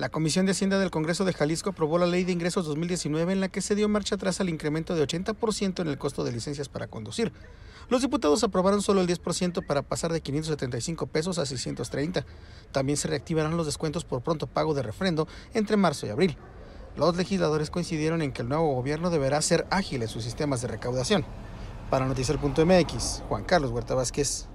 La Comisión de Hacienda del Congreso de Jalisco aprobó la Ley de Ingresos 2019 en la que se dio marcha atrás al incremento de 80% en el costo de licencias para conducir. Los diputados aprobaron solo el 10% para pasar de 575 pesos a 630. También se reactivarán los descuentos por pronto pago de refrendo entre marzo y abril. Los legisladores coincidieron en que el nuevo gobierno deberá ser ágil en sus sistemas de recaudación. Para Noticier.mx, Juan Carlos Huerta Vázquez.